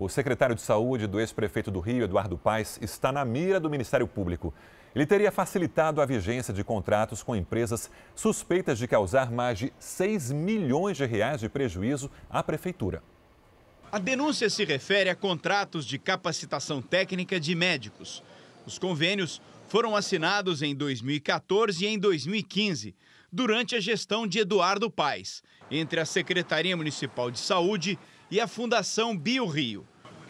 O secretário de Saúde do ex-prefeito do Rio, Eduardo Paes, está na mira do Ministério Público. Ele teria facilitado a vigência de contratos com empresas suspeitas de causar mais de 6 milhões de reais de prejuízo à prefeitura. A denúncia se refere a contratos de capacitação técnica de médicos. Os convênios foram assinados em 2014 e em 2015, durante a gestão de Eduardo Paes, entre a Secretaria Municipal de Saúde e a Fundação Bio Rio.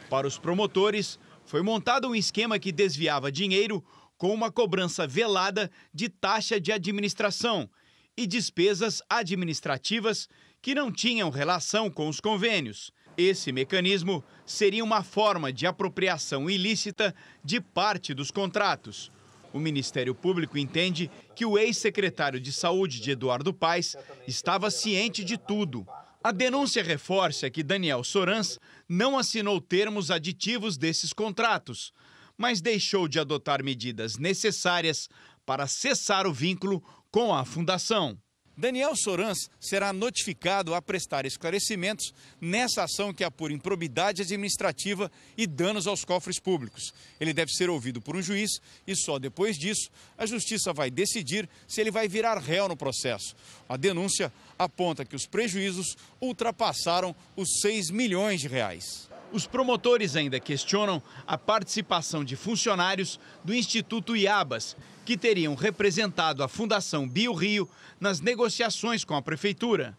Para os promotores, foi montado um esquema que desviava dinheiro com uma cobrança velada de taxa de administração e despesas administrativas que não tinham relação com os convênios. Esse mecanismo seria uma forma de apropriação ilícita de parte dos contratos. O Ministério Público entende que o ex-secretário de Saúde de Eduardo Paes estava ciente de tudo a denúncia reforça que Daniel Sorans não assinou termos aditivos desses contratos, mas deixou de adotar medidas necessárias para cessar o vínculo com a fundação. Daniel Sorans será notificado a prestar esclarecimentos nessa ação que apura improbidade administrativa e danos aos cofres públicos. Ele deve ser ouvido por um juiz e só depois disso a justiça vai decidir se ele vai virar réu no processo. A denúncia aponta que os prejuízos ultrapassaram os 6 milhões de reais. Os promotores ainda questionam a participação de funcionários do Instituto Iabas, que teriam representado a Fundação Bio Rio nas negociações com a prefeitura.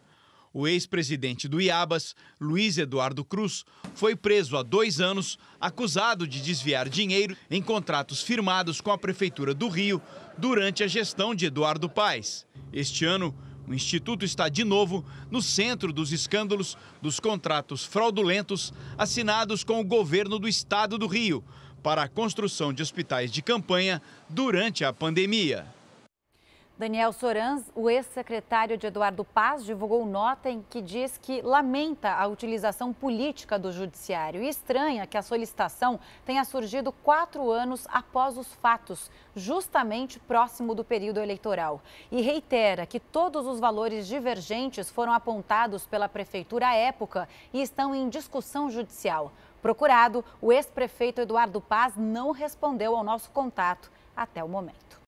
O ex-presidente do Iabas, Luiz Eduardo Cruz, foi preso há dois anos, acusado de desviar dinheiro em contratos firmados com a Prefeitura do Rio durante a gestão de Eduardo Paes. Este ano, o Instituto está de novo no centro dos escândalos dos contratos fraudulentos assinados com o governo do estado do Rio para a construção de hospitais de campanha durante a pandemia. Daniel Sorans, o ex-secretário de Eduardo Paz, divulgou nota em que diz que lamenta a utilização política do judiciário e estranha que a solicitação tenha surgido quatro anos após os fatos, justamente próximo do período eleitoral. E reitera que todos os valores divergentes foram apontados pela prefeitura à época e estão em discussão judicial. Procurado, o ex-prefeito Eduardo Paz não respondeu ao nosso contato até o momento.